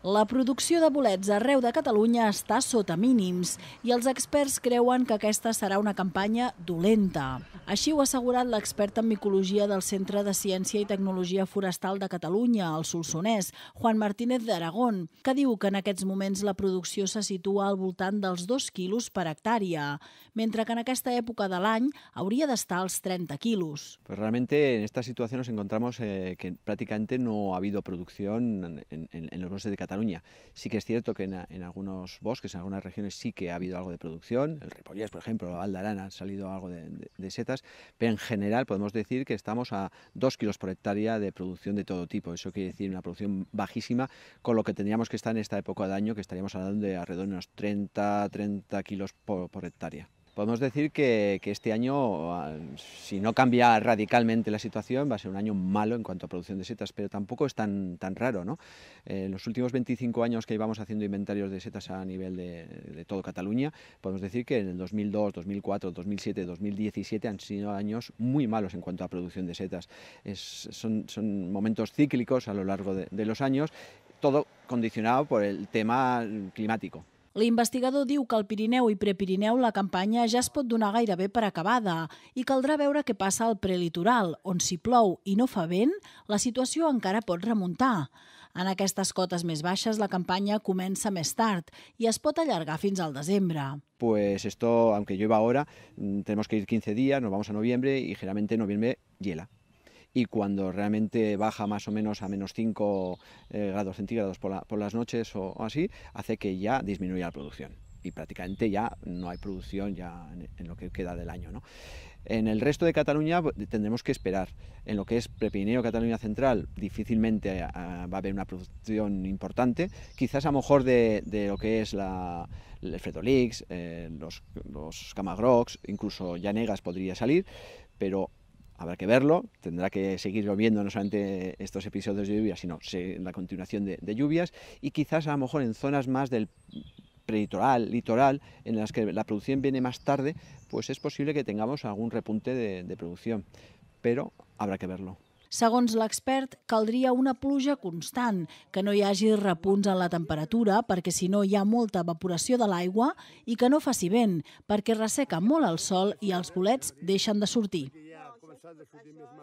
La producció de bolets arreu de Catalunya està sota mínims i els experts creuen que aquesta serà una campanya dolenta. Així ho ha assegurat l'expert en micologia del Centre de Ciència i Tecnologia Forestal de Catalunya, al Solsonès, Juan Martínez d'Aragón, que diu que en aquests moments la producció se situa al voltant dels 2 quilos per hectàrea, mentre que en aquesta època de l'any hauria d'estar als 30 quilos. Pues realmente en esta situación nos encontramos eh, que prácticamente no ha habido producción en, en, en los meses de Catalunya Sí que es cierto que en, algunos bosques, en algunas regiones sí que ha habido algo de producción, el Ripollés, por ejemplo, la Aldarana, ha salido algo de, setas, pero en general podemos decir que estamos a 2 kilos por hectárea de producción de todo tipo. Eso quiere decir una producción bajísima, con lo que tendríamos que estar en esta época de año, que estaríamos hablando de alrededor de unos 30, 30 kilos por hectárea. Podemos decir que, este año, ah, si no cambia radicalmente la situación, va a ser un año malo en cuanto a producción de setas, pero tampoco es tan, tan raro. ¿no? Eh, en los últimos 25 años que íbamos haciendo inventarios de setas a nivel de, todo Cataluña, podemos decir que en el 2002, 2004, 2007, 2017 han sido años muy malos en cuanto a producción de setas. son, momentos cíclicos a lo largo de los años, todo condicionado por el tema climático. L'investigador diu que al Pirineu i Prepirineu la campanya ja es pot donar gairebé per acabada i caldrà veure què passa al prelitoral, on si plou i no fa vent, la situació encara pot remuntar. En aquestes cotes més baixes la campanya comença més tard i es pot allargar fins al desembre. Pues esto, aunque llueva ahora, mm, tenemos que ir 15 días, nos vamos a noviembre y generalmente en noviembre hiela. y cuando realmente baja más o menos a menos 5 eh, grados centígrados por, las noches o, así, hace que ya disminuya la producción. Y prácticamente ya no hay producción ya en, lo que queda del año. En el resto de Cataluña tendremos que esperar. En lo que es prepiñero, Cataluña Central, difícilmente ah, va a haber una producción importante. Quizás a lo mejor de, lo que es la, el Fredolix, eh, los, los incluso Llanegas podría salir, pero habrá que verlo, tendrá que seguirlo viendo no solamente estos episodios de lluvias, sino la continuación de, de lluvias y quizás a lo mejor en zonas más del prelitoral, litoral, en las que la producción viene más tarde, pues es posible que tengamos algún repunte de, de producción, pero habrá que verlo. Segons l'expert, caldria una pluja constant, que no hi hagi repunts en la temperatura perquè si no hi ha molta evaporació de l'aigua i que no faci vent perquè resseca molt el sol i els bolets deixen de sortir. Passadas que o dia mesmo